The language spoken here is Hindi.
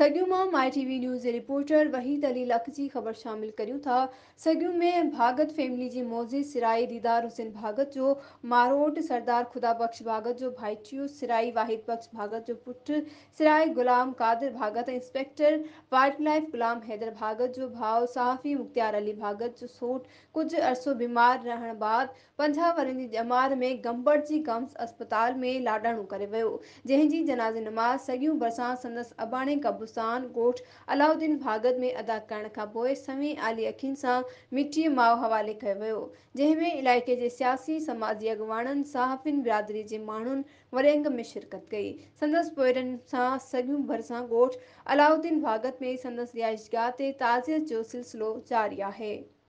में my TV news reporter Wahid Ali लख की ख़बर शामिल करूँ था सरगुम में भागत फैमिली की मौजे सिराई दीदार हुसैन भागत जो मारोट सरदार खुदा बख्श भागत जो भाईटियो सिराई वाहिद बख्श भागत जो put सिराई Ghulam Qadir Bhagat inspector wildlife Ghulam Haider Bhagat जो भाव सहाफ़ी मुख्तियार अली भागत जो सोट कुछ अरसों बीमार रहने बाद पंजा वर की ॼमार में गंबड़ जी गम्स अस्पताल में लाडानू कर वियो जनाज जनाज़े नमाज़ सॻियूं भरसा संदस अबाणे कब कयो वियो जंहिंमें इलाइक़े जे सियासी समाजी अॻवान बिरादरी जे माण्हुनि वरेंग में शिरकत कई संदसि अलाउद्दीन भागत में संदसि याशगाह ते ताज़ीअ जो सिलसिलो जारी आहे